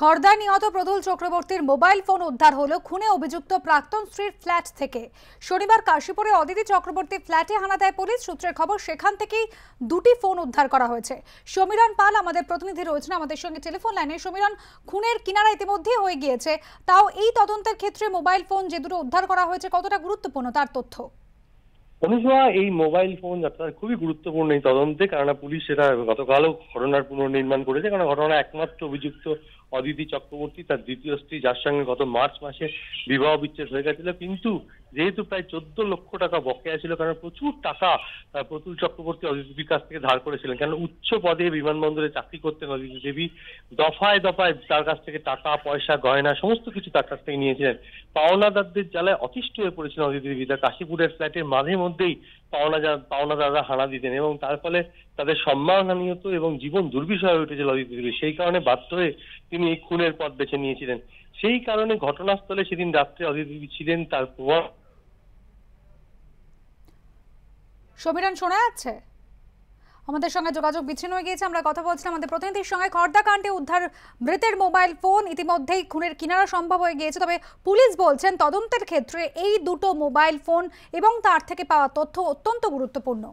খর্দায় নিহত প্রদুল চক্রবর্তীর mobile phone উদ্ধার হলো খুনে অভিযুক্ত প্রাক্তন স্ত্রীর ফ্ল্যাট থেকে শনিবার কাশীপুরে অদিতি চক্রবর্তী ফ্ল্যাটে হানা দেয় পুলিশ সূত্রের খবর সেখান থেকেই দুটি ফোন উদ্ধার করা হয়েছে সমীরণ পাল আমাদের প্রতিনিধি রয়েছেন আমাদের সঙ্গে টেলিফোন লাইনে সমীরণ খুনের কিনারা ইতিমধ্যে হয়ে গিয়েছে তাও এই তদন্তের ক্ষেত্রে মোবাইল ফোন যে দুটো উদ্ধার করা হয়েছে কতটা গুরুত্বপূর্ণ তার তথ্য অনুসভা এই মোবাইল ফোন আপনার খুবই গুরুত্বপূর্ণ এই তদন্তে কারণ পুলিশ সেটা গতকালও ঘটনার পুনর্নির্মাণ করেছে কারণ ঘটনা একমাত্র অভিযুক্ত অদিতি চক্রবর্তী তার দ্বিতীয় স্ত্রী যার সঙ্গে গত মার্চ মাসে বিবাহ বিচ্ছেদ হয়ে গেছিল কিন্তু যেহেতু প্রায় চোদ্দ লক্ষ টাকা বকেয়া ছিল কারণ প্রচুর টাকা প্রতুল চক্রবর্তী অজিত দেবীর কাছ থেকে ধার করেছিলেন কারণ উচ্চ পদে বিমানবন্দরে চাকরি করতেন অজিত দেবী দফায় দফায় তার কাছ থেকে টাকা পয়সা গয়না সমস্ত কিছু তার কাছ থেকে নিয়েছিলেন পাওনাদারদের জ্বালায় অতিষ্ঠ হয়ে পড়েছিলেন অজিত দেবী তার কাশীপুরের ফ্ল্যাটের মাঝে মধ্যেই পাওনা পাওনা দাদা হানা দিতেন এবং তার ফলে তাদের সম্মানহানি হতো এবং জীবন দুর্বিষয় হয়ে উঠেছিল অজিত দেবী সেই কারণে বাধ্য হয়ে তিনি এই খুনের পথ বেছে নিয়েছিলেন সেই কারণে ঘটনাস্থলে সেদিন রাত্রে অজিত দেবী ছিলেন তার প্রভাব সমীরণ শোনা যাচ্ছে আমাদের সঙ্গে যোগাযোগ বিচ্ছিন্ন হয়ে গিয়েছে আমরা কথা বলছিলাম আমাদের প্রতিনিধির সঙ্গে কাণ্ডে উদ্ধার মৃতের মোবাইল ফোন ইতিমধ্যেই খুনের কিনারা সম্ভব হয়ে গিয়েছে তবে পুলিশ বলছেন তদন্তের ক্ষেত্রে এই দুটো মোবাইল ফোন এবং তার থেকে পাওয়া তথ্য অত্যন্ত গুরুত্বপূর্ণ